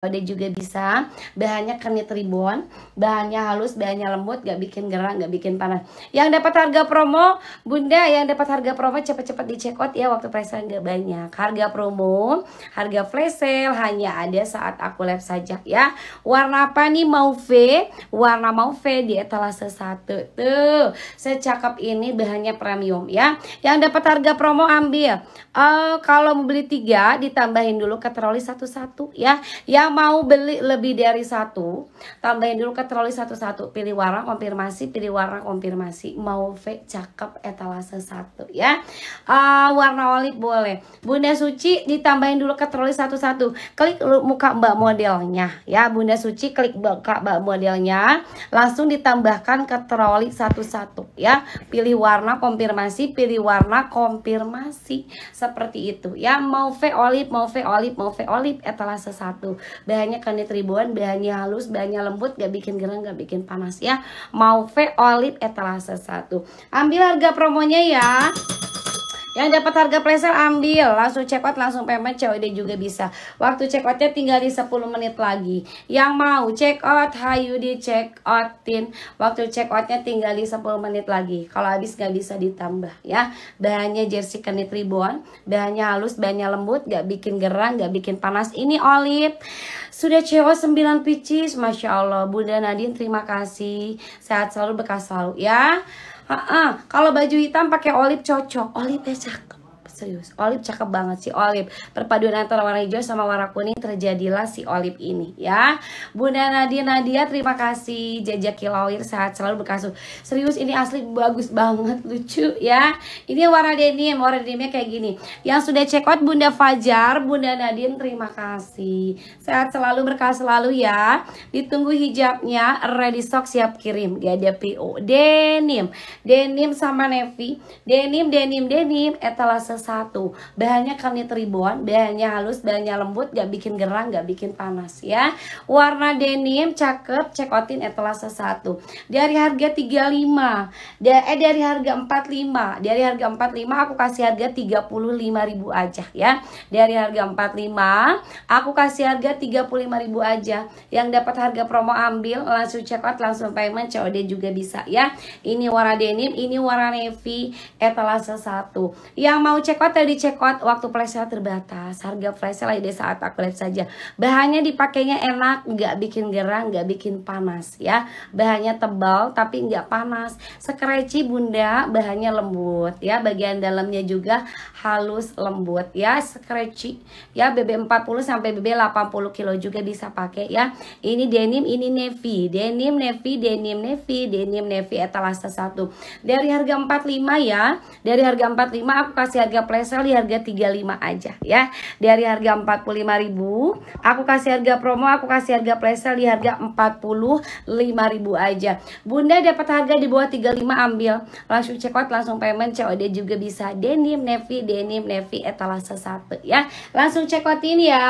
Ada juga bisa, bahannya kernit ribbon, bahannya halus, bahannya lembut, gak bikin gerang, gak bikin panas. Yang dapat harga promo, bunda yang dapat harga promo cepat-cepat dicekot ya, waktu presen gak banyak. Harga promo, harga flash sale hanya ada saat aku live saja ya. Warna apa nih mau V? Warna mau V di etalase satu tuh. Secakap ini bahannya premium ya. Yang dapat harga promo ambil. Uh, kalau mau beli tiga ditambahin dulu ke troli satu-satu ya. Yang mau beli lebih dari satu tambahin dulu ke troli satu-satu pilih warna konfirmasi pilih warna konfirmasi mau V cakep etalase satu ya uh, warna olive boleh Bunda Suci ditambahin dulu ke troli satu-satu klik muka mbak modelnya ya Bunda Suci klik muka mbak modelnya langsung ditambahkan ke troli satu-satu ya pilih warna konfirmasi pilih warna konfirmasi seperti itu ya mau V olive mau V olive mau V olive etalase satu bahannya kanit ribuan bahannya halus bahannya lembut gak bikin gerang gak bikin panas ya mau V olive etalase 1 ambil harga promonya ya yang dapat harga flash ambil, langsung check out, langsung payment COD juga bisa. Waktu check outnya tinggal di 10 menit lagi. Yang mau check out, hayu di check outin. Waktu check outnya tinggal di 10 menit lagi. Kalau habis nggak bisa ditambah ya. Bahannya jersey kenit ribuan, bahannya halus, bahannya lembut, nggak bikin gerang, nggak bikin panas. Ini olive sudah cewek 9 pcs, masya Allah. Bunda Nadine terima kasih, sehat selalu bekas selalu ya. Uh Kalau baju hitam pakai olive cocok. Olive cakep serius olip cakep banget si olip perpaduan antara warna hijau sama warna kuning terjadilah si olip ini ya Bunda Nadia Nadia terima kasih Jajak Kilauir sehat selalu berkasuh serius ini asli bagus banget lucu ya ini warna denim warna denimnya kayak gini yang sudah check out Bunda Fajar Bunda Nadia terima kasih sehat selalu berkah selalu ya ditunggu hijabnya ready stock siap kirim gak ada PO denim denim sama navy denim denim denim etalase satu. Bahannya kanit ribuan, bahannya halus, bahannya lembut, gak bikin gerang, gak bikin panas ya. Warna denim cakep, cekotin etalase satu. Dari harga 35, da eh dari harga 45, dari harga 45 aku kasih harga 35 ribu aja ya. Dari harga 45 aku kasih harga 35 ribu aja. Yang dapat harga promo ambil langsung cekot langsung payment, COD juga bisa ya. Ini warna denim, ini warna navy, etalase satu. Yang mau cek hotel tadi cekot waktu flash sale terbatas. Harga flash sale di saat aku lihat saja. Bahannya dipakainya enak, nggak bikin gerang, nggak bikin panas ya. Bahannya tebal tapi nggak panas. sekreci bunda, bahannya lembut ya. Bagian dalamnya juga halus lembut ya scratchy ya BB 40 sampai BB 80 kilo juga bisa pakai ya ini denim ini navy denim navy denim navy denim navy etalase 1 dari harga 45 ya dari harga 45 aku kasih harga plesel di harga 35 aja ya dari harga 45.000 aku kasih harga promo aku kasih harga plesel di harga 45.000 aja Bunda dapat harga di bawah 35 ambil langsung cekot langsung payment COD juga bisa denim navy denim navy etalase satu ya. Langsung cekotin out ya.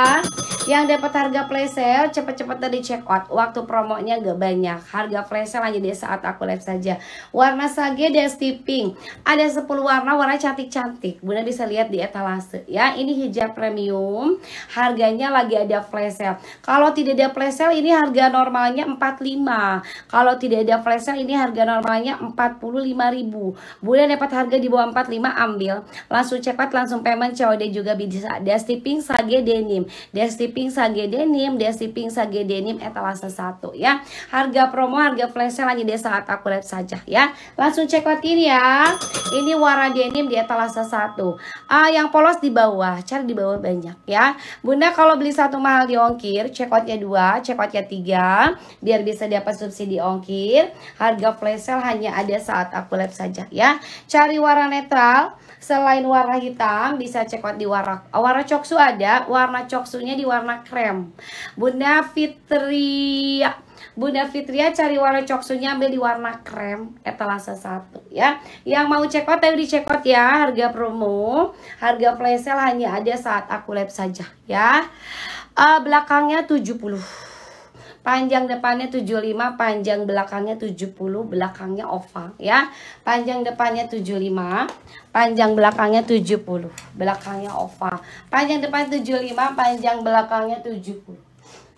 Yang dapat harga flash sale cepat cepet tadi check out. Waktu promonya gak banyak. Harga flash sale hanya di saat aku live saja. Warna sage dusty pink. Ada 10 warna, warna cantik-cantik. Bunda bisa lihat di etalase ya. Ini hijab premium. Harganya lagi ada flash sale. Kalau tidak ada flash sale ini harga normalnya 45. Kalau tidak ada flash sale ini harga normalnya 45.000. Bunda dapat harga di bawah 45 ambil. Langsung cepat langsung payment COD juga bisa. Dusty pink sage denim. Dusty shipping sage denim dia shipping sage denim etalase 1 ya harga promo harga flash sale hanya dia saat akurat saja ya langsung cek out ini ya ini warna denim dia etalase 1 uh, ah, yang polos di bawah cari di bawah banyak ya bunda kalau beli satu mahal di ongkir check outnya 2 check outnya 3 biar bisa dapat subsidi ongkir harga flash sale hanya ada saat aku lab saja ya cari warna netral Selain warna hitam, bisa check out di warna warna coksu ada, warna coksunya di warna krem. Bunda Fitri Bunda Fitria cari warna coksunya ambil di warna krem etalase satu ya. Yang mau check out ayo di out ya harga promo, harga flash sale hanya ada saat aku live saja ya. Uh, belakangnya 70 panjang depannya 75 panjang belakangnya 70 belakangnya oval ya panjang depannya 75 panjang belakangnya 70 belakangnya oval panjang depan 75 panjang belakangnya 70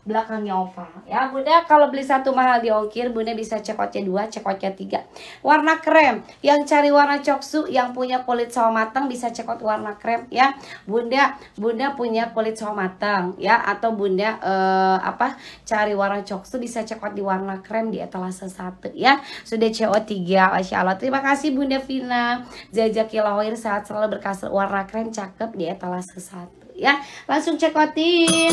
belakangnya oval ya bunda kalau beli satu mahal di ongkir bunda bisa cekotnya dua cekotnya tiga warna krem yang cari warna coksu yang punya kulit sawo matang bisa cekot warna krem ya bunda bunda punya kulit sawo matang ya atau bunda uh, apa cari warna coksu bisa cekot di warna krem di etalase satu ya sudah CO3 Masya Allah terima kasih bunda Vina jajaki lawir saat selalu berkasih warna krem cakep di etalase satu ya langsung cekotin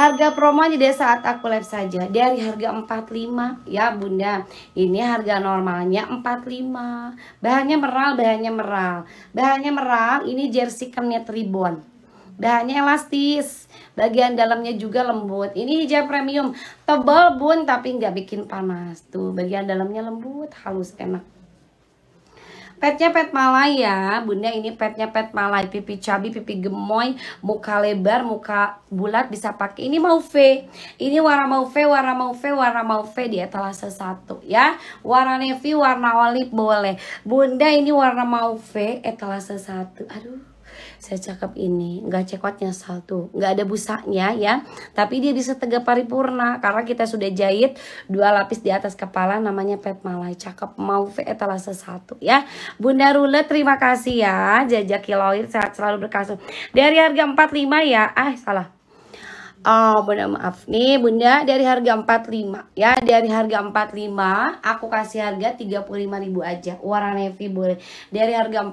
Harga promo di saat aku live saja dari harga 45 ya Bunda. Ini harga normalnya 45. Bahannya meral, bahannya meral. Bahannya meral, ini jersey kernet ribbon. Bahannya elastis, bagian dalamnya juga lembut. Ini hijab premium, tebal bun tapi nggak bikin panas. Tuh, bagian dalamnya lembut, halus, enak. Petnya pet malai ya, Bunda ini petnya pet malai pipi cabi, pipi gemoy, muka lebar, muka bulat bisa pakai. Ini mau V, ini warna mau V, warna mau V, warna mau V di etalase satu ya. Warna navy, warna olive boleh. Bunda ini warna mau V, etalase satu. Aduh saya cakep ini nggak cekotnya satu nggak ada busanya ya tapi dia bisa tegak paripurna karena kita sudah jahit dua lapis di atas kepala namanya pet malai cakep mau v etalase satu ya bunda rule terima kasih ya jajaki kiloir sehat selalu berkasut dari harga 45 ya ah salah Oh, bunda maaf nih bunda dari harga 45 ya dari harga 45 aku kasih harga 35.000 aja warna navy boleh dari harga 45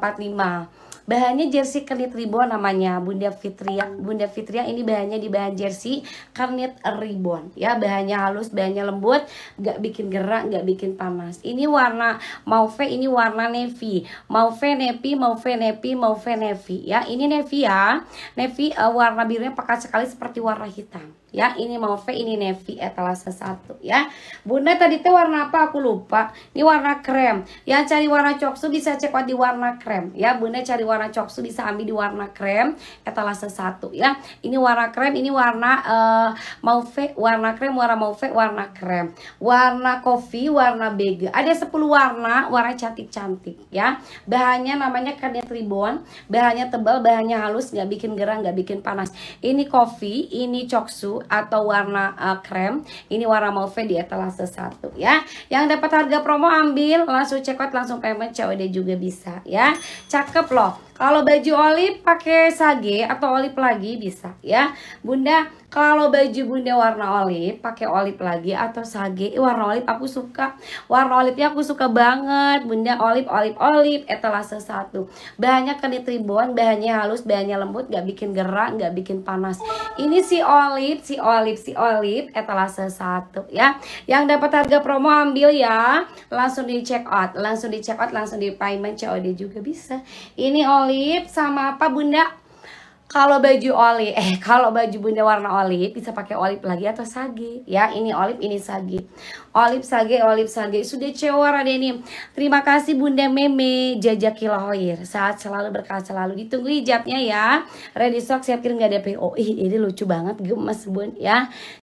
Bahannya jersey kernet ribbon namanya Bunda Fitria. Bunda Fitria ini bahannya di bahan jersey kernet ribbon ya. Bahannya halus, bahannya lembut, nggak bikin gerak, nggak bikin panas. Ini warna mauve, ini warna navy. Mauve navy, mauve navy, mauve navy ya. Ini navy ya. Navy uh, warna birunya pekat sekali seperti warna hitam ya ini mauve ini navy etalase satu ya bunda tadi teh warna apa aku lupa ini warna krem yang cari warna coksu bisa cek di warna krem ya bunda cari warna coksu bisa ambil di warna krem etalase satu ya ini warna krem ini warna uh, eh, mauve warna krem warna mauve warna krem warna kopi warna bege ada 10 warna warna cantik cantik ya bahannya namanya karnet ribbon bahannya tebal bahannya halus nggak bikin gerah nggak bikin panas ini kopi ini coksu atau warna uh, krem. Ini warna mauve di etalase sesatu ya. Yang dapat harga promo ambil, langsung cekot langsung payment COD juga bisa ya. Cakep loh. Kalau baju olive pakai sage atau olive lagi bisa ya. Bunda, kalau baju Bunda warna olive pakai olive lagi atau sage, eh, warna olive aku suka. Warna olive-nya aku suka banget. Bunda olive, olive, olive, etalase satu. Bahannya kenit ribuan, bahannya halus, bahannya lembut, gak bikin gerak, gak bikin panas. Ini si olive, si olive, si olive, etalase satu ya. Yang dapat harga promo ambil ya. Langsung di check out, langsung di check out, langsung di payment COD juga bisa. Ini olive olip sama apa bunda? Kalau baju oli, eh kalau baju bunda warna olip bisa pakai olip lagi atau sagi ya. Ini olip ini sagi. olip sagi, olip sagi. Sudah cewek ini Terima kasih Bunda Meme jajak Hoir. Saat selalu berkah selalu ditunggu hijabnya ya. Ready stock siap kirim gak ada PO. ini lucu banget gemes Bun ya.